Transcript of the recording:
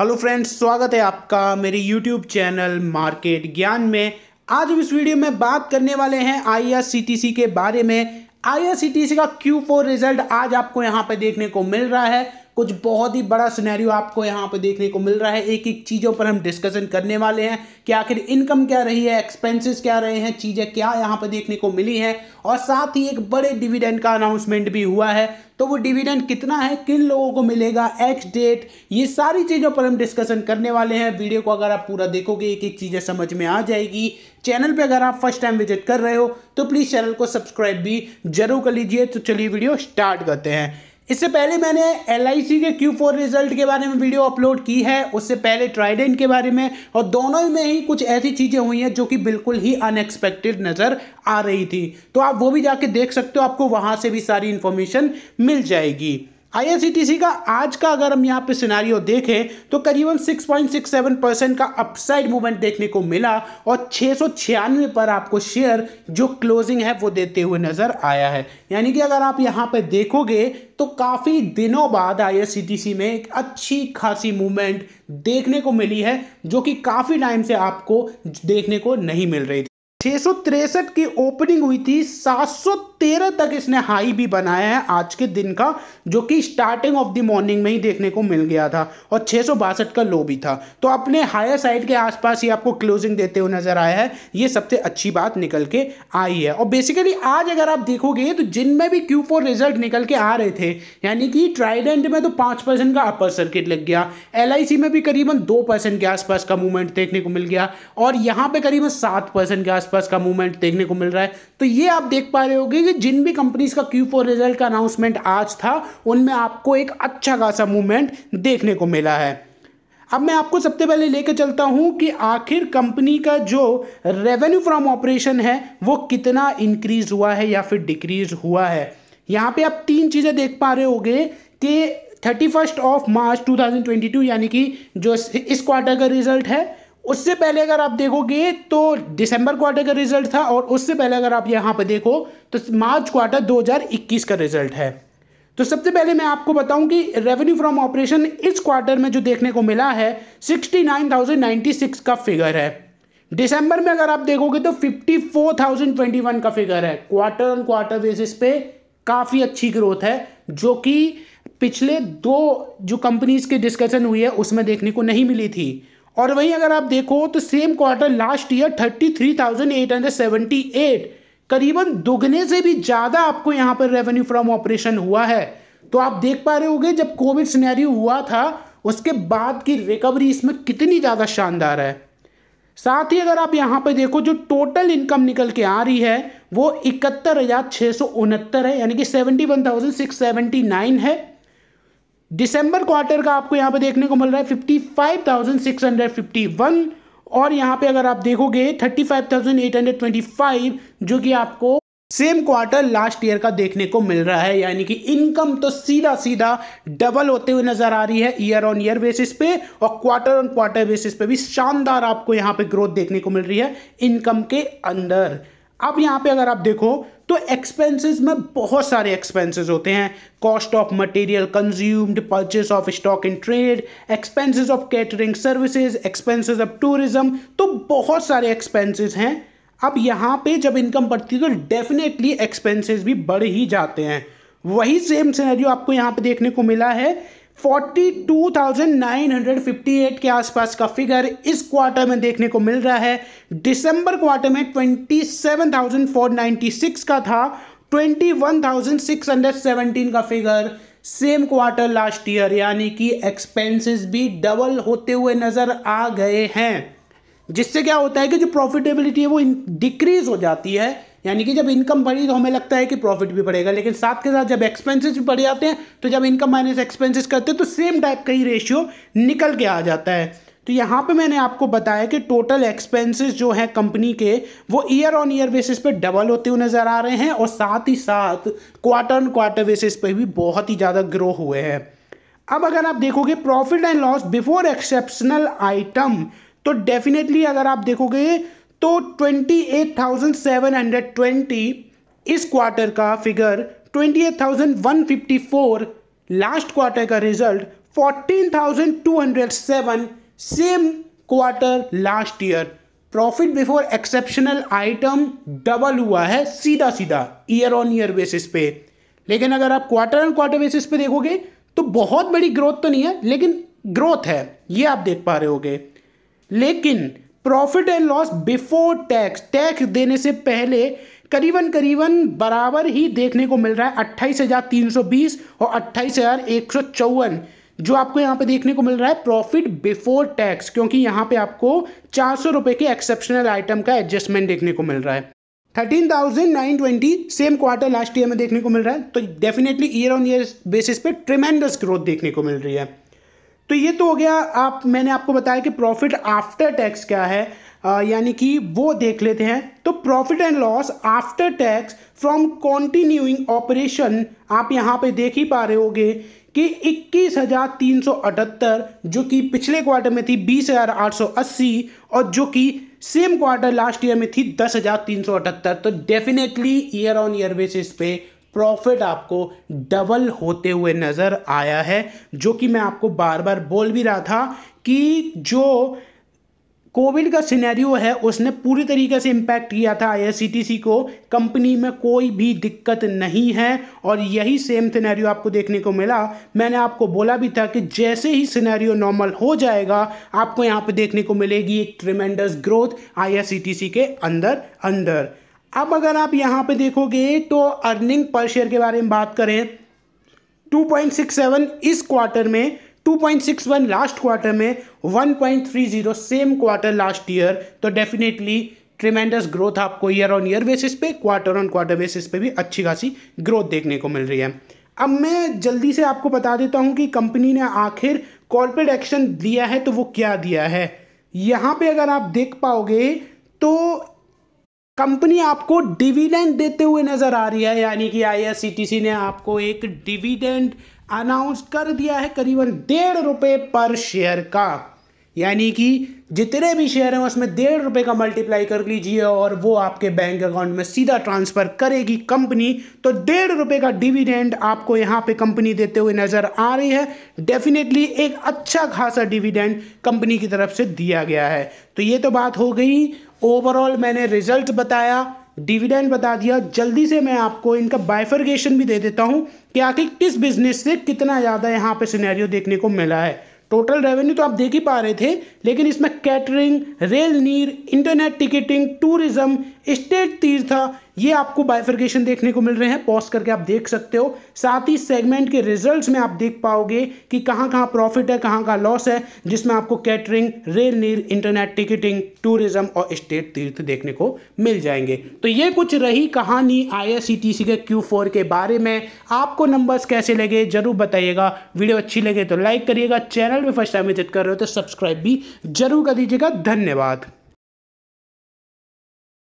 hello friends स्वागत है आपका मेरी यूट्यूब चैनल मार्केट ज्ञान में आज हम इस वीडियो में बात करने वाले हैं आई के बारे में आई का Q4 रिजल्ट आज आपको यहां पर देखने को मिल रहा है कुछ बहुत ही बड़ा सिनेरियो आपको यहाँ पर देखने को मिल रहा है एक एक चीज़ों पर हम डिस्कशन करने वाले हैं कि आखिर इनकम क्या रही है एक्सपेंसेस क्या रहे हैं चीज़ें क्या यहाँ पर देखने को मिली हैं और साथ ही एक बड़े डिविडेंड का अनाउंसमेंट भी हुआ है तो वो डिविडेंड कितना है किन लोगों को मिलेगा एक्स डेट ये सारी चीज़ों पर हम डिस्कशन करने वाले हैं वीडियो को अगर आप पूरा देखोगे एक एक चीज़ें समझ में आ जाएगी चैनल पे अगर आप फर्स्ट टाइम विजिट कर रहे हो तो प्लीज़ चैनल को सब्सक्राइब भी जरूर कर लीजिए तो चलिए वीडियो स्टार्ट करते हैं इससे पहले मैंने एल के Q4 रिजल्ट के बारे में वीडियो अपलोड की है उससे पहले ट्राइडेंट के बारे में और दोनों में ही कुछ ऐसी चीज़ें हुई हैं जो कि बिल्कुल ही अनएक्सपेक्टेड नज़र आ रही थी तो आप वो भी जाके देख सकते हो आपको वहाँ से भी सारी इन्फॉर्मेशन मिल जाएगी आईआरसीटीसी का आज का अगर हम यहाँ पे सिनारियो देखें तो करीबन 6.67 परसेंट का अपसाइड मूवमेंट देखने को मिला और छः पर आपको शेयर जो क्लोजिंग है वो देते हुए नज़र आया है यानी कि अगर आप यहाँ पे देखोगे तो काफ़ी दिनों बाद आईआरसीटीसी में एक अच्छी खासी मूवमेंट देखने को मिली है जो कि काफ़ी टाइम से आपको देखने को नहीं मिल रही थी छः की ओपनिंग हुई थी 713 तक इसने हाई भी बनाया है आज के दिन का जो कि स्टार्टिंग ऑफ द मॉर्निंग में ही देखने को मिल गया था और छः का लो भी था तो अपने हायर साइड के आसपास ही आपको क्लोजिंग देते हुए नजर आया है ये सबसे अच्छी बात निकल के आई है और बेसिकली आज अगर आप देखोगे तो जिनमें भी क्यू रिजल्ट निकल के आ रहे थे यानी कि ट्राइडेंट में तो पाँच परसेंट का अपर सर्किट लग गया एल में भी करीबन दो परसेंट के आसपास का मूवमेंट देखने को मिल गया और यहाँ पर करीबन सात परसेंट के आसपास आसपास का मूवमेंट देखने को मिल रहा है तो ये आप देख पा रहे होगे कि जिन भी कंपनीज का क्यू फोर रिजल्ट का अनाउंसमेंट आज था उनमें आपको एक अच्छा खासा मूवमेंट देखने को मिला है अब मैं आपको सबसे पहले लेकर चलता हूं कि आखिर कंपनी का जो रेवेन्यू फ्रॉम ऑपरेशन है वो कितना इंक्रीज हुआ है या फिर डिक्रीज हुआ है यहाँ पे आप तीन चीज़ें देख पा रहे होगे कि थर्टी फर्स्ट ऑफ मार्च 2022 यानी कि जो इस क्वार्टर का रिजल्ट है उससे पहले अगर आप देखोगे तो दिसंबर क्वार्टर का रिजल्ट था और उससे पहले अगर आप यहाँ पर देखो तो मार्च क्वार्टर 2021 का रिजल्ट है तो सबसे पहले मैं आपको बताऊं कि रेवेन्यू फ्रॉम ऑपरेशन इस क्वार्टर में जो देखने को मिला है 69,096 का फिगर है दिसंबर में अगर आप देखोगे तो 54,021 का फिगर है क्वार्टर ऑन क्वार्टर बेसिस पे काफ़ी अच्छी ग्रोथ है जो कि पिछले दो जो कंपनीज के डिस्कशन हुई है उसमें देखने को नहीं मिली थी और वहीं अगर आप देखो तो same quarter last year thirty three thousand eight hundred seventy eight करीबन दुगने से भी ज़्यादा आपको यहाँ पर रेवेन्यू फ्रॉम ऑपरेशन हुआ है तो आप देख पा रहे हो जब कोविड सिनेरियो हुआ था उसके बाद की रिकवरी इसमें कितनी ज़्यादा शानदार है साथ ही अगर आप यहाँ पर देखो जो टोटल इनकम निकल के आ रही है वो इकहत्तर हज़ार छः सौ उनहत्तर है यानी कि seventy one thousand six seventy nine है दिसंबर क्वार्टर का आपको यहाँ पे देखने को मिल रहा है fifty five thousand six hundred fifty one और यहाँ पे अगर आप देखोगे thirty five thousand eight hundred twenty five जो कि आपको सेम क्वार्टर लास्ट ईयर का देखने को मिल रहा है यानी कि इनकम तो सीधा सीधा डबल होते हुए नजर आ रही है ईयर ऑन ईयर बेसिस पे और क्वार्टर ऑन क्वार्टर बेसिस पे भी शानदार आपको यहाँ पे ग्रोथ देखने को मिल रही है इनकम के अंदर अब यहाँ पे अगर आप देखो तो एक्सपेंसेस में बहुत सारे एक्सपेंसेस होते हैं cost of material consumed purchase of stock in trade expenses of catering services expenses of tourism तो बहुत सारे एक्सपेंसेस हैं अब यहाँ पे जब इनकम बढ़ती है तो डेफिनेटली एक्सपेंसेस भी बढ़ ही जाते हैं वही सेम सिनेरियो आपको यहाँ पे देखने को मिला है 42,958 के आसपास का फिगर इस क्वार्टर में देखने को मिल रहा है दिसंबर क्वार्टर में 27,496 का था 21,617 का figure same quarter last year यानी कि एक्सपेंसेस भी डबल होते हुए नज़र आ गए हैं जिससे क्या होता है कि जो प्रॉफिटेबिलिटी है वो डिक्रीज हो जाती है यानी कि जब इनकम बढ़ी तो हमें लगता है कि प्रॉफिट भी बढ़ेगा लेकिन साथ के साथ जब एक्सपेंसेस भी बढ़ जाते हैं तो जब इनकम माइनस एक्सपेंसेस करते हैं तो सेम टाइप का ही रेशियो निकल के आ जाता है तो यहाँ पे मैंने आपको बताया कि टोटल एक्सपेंसेस जो हैं कंपनी के वो ईयर ऑन ईयर बेसिस पे डबल होते हुए नज़र आ रहे हैं और साथ ही साथ क्वार्टर ऑन क्वार्टर बेसिस पे भी बहुत ही ज़्यादा ग्रो हुए हैं अब अगर आप देखोगे profit and loss before exceptional item तो डेफिनेटली अगर आप देखोगे तो 28,720 इस क्वार्टर का फिगर 28,154 लास्ट क्वार्टर का result 14,207 same quarter last year profit before exceptional item double हुआ है सीधा सीधा ईयर ऑन ईयर बेसिस पे लेकिन अगर आप क्वार्टर ऑन क्वार्टर बेसिस पे देखोगे तो बहुत बड़ी ग्रोथ तो नहीं है लेकिन ग्रोथ है ये आप देख पा रहे होगे लेकिन profit and loss before tax tax देने से पहले करीबन करीबन बराबर ही देखने को मिल रहा है अट्ठाईस हज़ार तीन सौ बीस और अट्ठाईस हज़ार एक सौ चौवन जो आपको यहाँ पे देखने को मिल रहा है प्रॉफिट बिफोर टैक्स क्योंकि यहाँ पे आपको चार सौ रुपये के एक्सेप्शनल आइटम का एडजस्टमेंट देखने को मिल रहा है thirteen thousand nine twenty same quarter last year में देखने को मिल रहा है तो definitely year on year basis पे ट्रिमेंडस ग्रोथ देखने को मिल रही है तो ये तो हो गया आप मैंने आपको बताया कि प्रॉफिट आफ्टर टैक्स क्या है यानी कि वो देख लेते हैं तो profit and loss after tax from continuing operation आप यहाँ पे देख ही पा रहे होगे कि इक्कीस हज़ार तीन सौ अठहत्तर जो कि पिछले क्वार्टर में थी बीस हज़ार आठ सौ अस्सी और जो कि सेम क्वार्टर लास्ट ईयर में थी दस हज़ार तीन सौ अठहत्तर तो definitely year on year basis पे प्रॉफिट आपको डबल होते हुए नज़र आया है जो कि मैं आपको बार बार बोल भी रहा था कि जो कोविड का सिनेरियो है उसने पूरी तरीके से इम्पैक्ट किया था आई को कंपनी में कोई भी दिक्कत नहीं है और यही सेम सिनेरियो आपको देखने को मिला मैंने आपको बोला भी था कि जैसे ही सिनेरियो नॉर्मल हो जाएगा आपको यहाँ पे देखने को मिलेगी एक ट्रिमेंडस ग्रोथ आई के अंदर अंदर अब अगर आप यहाँ पे देखोगे तो अर्निंग पर शेयर के बारे में बात करें 2.67 इस क्वार्टर में 2.61 लास्ट क्वार्टर में 1.30 सेम क्वार्टर लास्ट ईयर तो डेफिनेटली ट्रिमेंडस ग्रोथ आपको ईयर ऑन ईयर बेसिस पे क्वार्टर ऑन क्वार्टर बेसिस पे भी अच्छी खासी ग्रोथ देखने को मिल रही है अब मैं जल्दी से आपको बता देता हूँ कि कंपनी ने आखिर कॉर्पोरेट एक्शन दिया है तो वो क्या दिया है यहाँ पे अगर आप देख पाओगे तो कंपनी आपको डिविडेंड देते हुए नजर आ रही है यानी कि आई ने आपको एक डिविडेंड अनाउंस कर दिया है करीबन डेढ़ रुपये पर शेयर का यानी कि जितने भी शेयर हैं उसमें डेढ़ रुपये का मल्टीप्लाई कर लीजिए और वो आपके बैंक अकाउंट में सीधा ट्रांसफ़र करेगी कंपनी तो डेढ़ रुपये का डिविडेंड आपको यहाँ पे कंपनी देते हुए नज़र आ रही है डेफिनेटली एक अच्छा खासा डिविडेंड कंपनी की तरफ से दिया गया है तो ये तो बात हो गई ओवरऑल मैंने रिजल्ट बताया डिविडेंड बता दिया जल्दी से मैं आपको इनका बाइफर्गेशन भी दे देता हूँ कि आखिर किस बिजनेस से कितना ज़्यादा यहाँ पे सिनेरियो देखने को मिला है टोटल रेवेन्यू तो आप देख ही पा रहे थे लेकिन इसमें catering Rail Neer internet ticketing tourism state Teertha ये आपको बाइफर्गेशन देखने को मिल रहे हैं पॉज करके आप देख सकते हो साथ ही सेगमेंट के रिजल्ट्स में आप देख पाओगे कि कहाँ कहाँ प्रॉफिट है कहाँ कहाँ लॉस है जिसमें आपको catering Rail Neer internet ticketing tourism और स्टेट तीर्थ देखने को मिल जाएंगे तो ये कुछ रही कहानी आई के क्यू फोर के बारे में आपको नंबर्स कैसे लगे जरूर बताइएगा वीडियो अच्छी लगे तो लाइक करिएगा चैनल में फर्स्ट टाइम विजिट कर रहे हो तो सब्सक्राइब भी जरूर कर दीजिएगा धन्यवाद